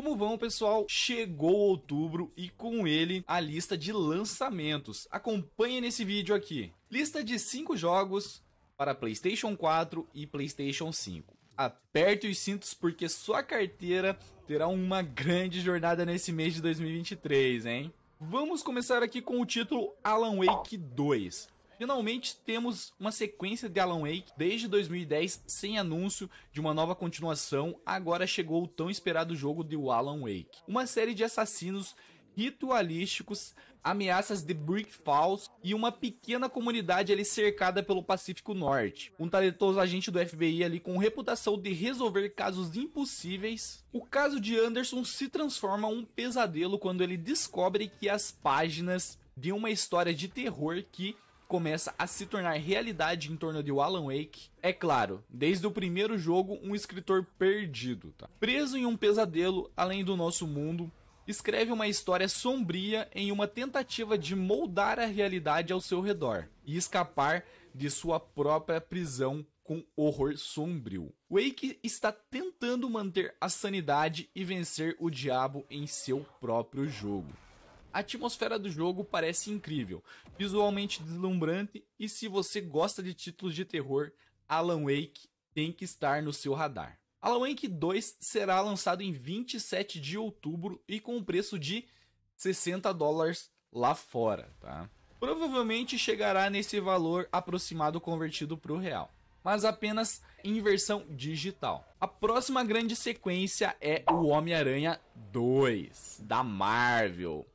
Como vão, pessoal? Chegou outubro e com ele a lista de lançamentos. Acompanhe nesse vídeo aqui. Lista de 5 jogos para PlayStation 4 e PlayStation 5. Aperte os cintos porque sua carteira terá uma grande jornada nesse mês de 2023, hein? Vamos começar aqui com o título Alan Wake 2. Finalmente temos uma sequência de Alan Wake desde 2010 sem anúncio de uma nova continuação. Agora chegou o tão esperado jogo de Alan Wake. Uma série de assassinos ritualísticos, ameaças de Brick Falls e uma pequena comunidade ali cercada pelo Pacífico Norte. Um talentoso agente do FBI ali com reputação de resolver casos impossíveis. O caso de Anderson se transforma um pesadelo quando ele descobre que as páginas de uma história de terror que começa a se tornar realidade em torno de Alan Wake. É claro, desde o primeiro jogo, um escritor perdido, tá? Preso em um pesadelo além do nosso mundo, escreve uma história sombria em uma tentativa de moldar a realidade ao seu redor e escapar de sua própria prisão com horror sombrio. Wake está tentando manter a sanidade e vencer o diabo em seu próprio jogo. A atmosfera do jogo parece incrível, visualmente deslumbrante, e se você gosta de títulos de terror, Alan Wake tem que estar no seu radar. Alan Wake 2 será lançado em 27 de outubro e com um preço de 60 dólares lá fora, tá? Provavelmente chegará nesse valor aproximado convertido para o real, mas apenas em versão digital. A próxima grande sequência é o Homem-Aranha 2 da Marvel.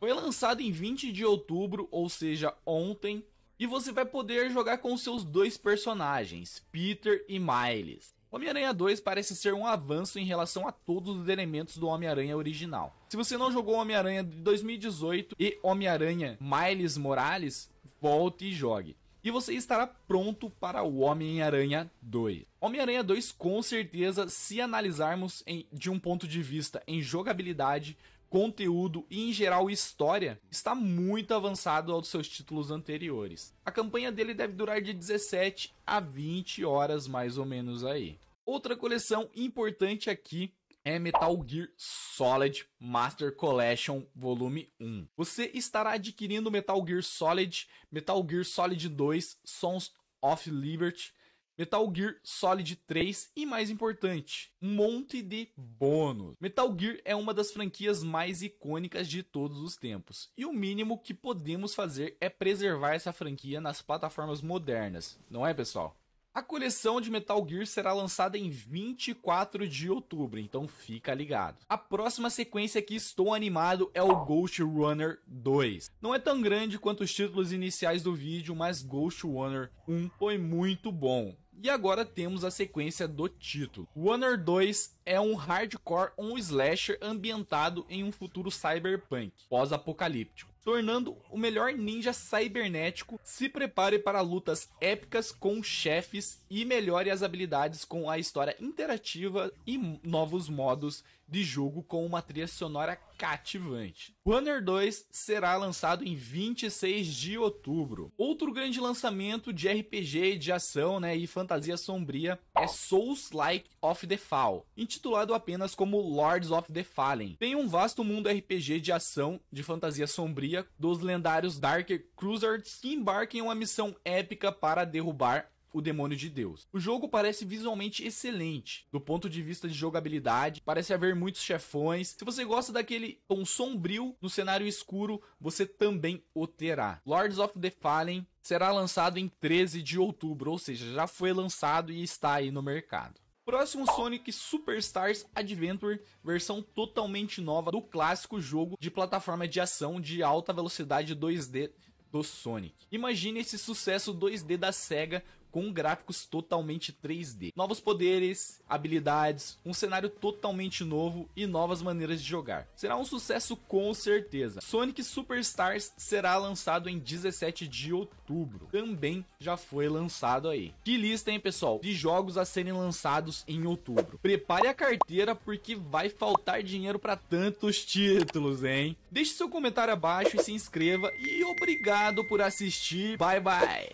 Foi lançado em 20 de outubro, ou seja, ontem, e você vai poder jogar com seus dois personagens, Peter e Miles. Homem-Aranha 2 parece ser um avanço em relação a todos os elementos do Homem-Aranha original. Se você não jogou Homem-Aranha de 2018 e Homem-Aranha Miles Morales, volte e jogue. E você estará pronto para o Homem-Aranha 2. Homem-Aranha 2, com certeza, se analisarmos em, de um ponto de vista em jogabilidade, conteúdo e, em geral, história, está muito avançado aos seus títulos anteriores. A campanha dele deve durar de 17 a 20 horas, mais ou menos aí. Outra coleção importante aqui é Metal Gear Solid Master Collection Volume 1. Você estará adquirindo Metal Gear Solid, Metal Gear Solid 2, Sons of Liberty, Metal Gear Solid 3 e mais importante, um monte de bônus. Metal Gear é uma das franquias mais icônicas de todos os tempos, e o mínimo que podemos fazer é preservar essa franquia nas plataformas modernas, não é, pessoal? A coleção de Metal Gear será lançada em 24 de outubro, então fica ligado. A próxima sequência que estou animado é o Ghost Runner 2. Não é tão grande quanto os títulos iniciais do vídeo, mas Ghost Runner 1 foi muito bom. E agora temos a sequência do título. Warner 2 é um hardcore um slasher ambientado em um futuro cyberpunk pós-apocalíptico tornando o melhor ninja cibernético. Se prepare para lutas épicas com chefes e melhore as habilidades com a história interativa e novos modos de jogo com uma trilha sonora cativante. Runner 2 será lançado em 26 de outubro. Outro grande lançamento de RPG de ação né, e fantasia sombria é Souls Like of the Fall, intitulado apenas como Lords of the Fallen. Tem um vasto mundo RPG de ação de fantasia sombria dos lendários Dark Cruisers que embarcam em uma missão épica para derrubar o Demônio de Deus. O jogo parece visualmente excelente, do ponto de vista de jogabilidade, parece haver muitos chefões. Se você gosta daquele tom sombrio no cenário escuro, você também o terá. Lords of the Fallen será lançado em 13 de outubro, ou seja, já foi lançado e está aí no mercado. Próximo Sonic Superstars Adventure, versão totalmente nova do clássico jogo de plataforma de ação de alta velocidade 2D do Sonic. Imagine esse sucesso 2D da SEGA com gráficos totalmente 3D. Novos poderes, habilidades, um cenário totalmente novo e novas maneiras de jogar. Será um sucesso com certeza. Sonic Superstars será lançado em 17 de outubro. Também já foi lançado aí. Que lista, hein, pessoal, de jogos a serem lançados em outubro. Prepare a carteira porque vai faltar dinheiro para tantos títulos, hein? Deixe seu comentário abaixo e se inscreva e obrigado por assistir. Bye bye.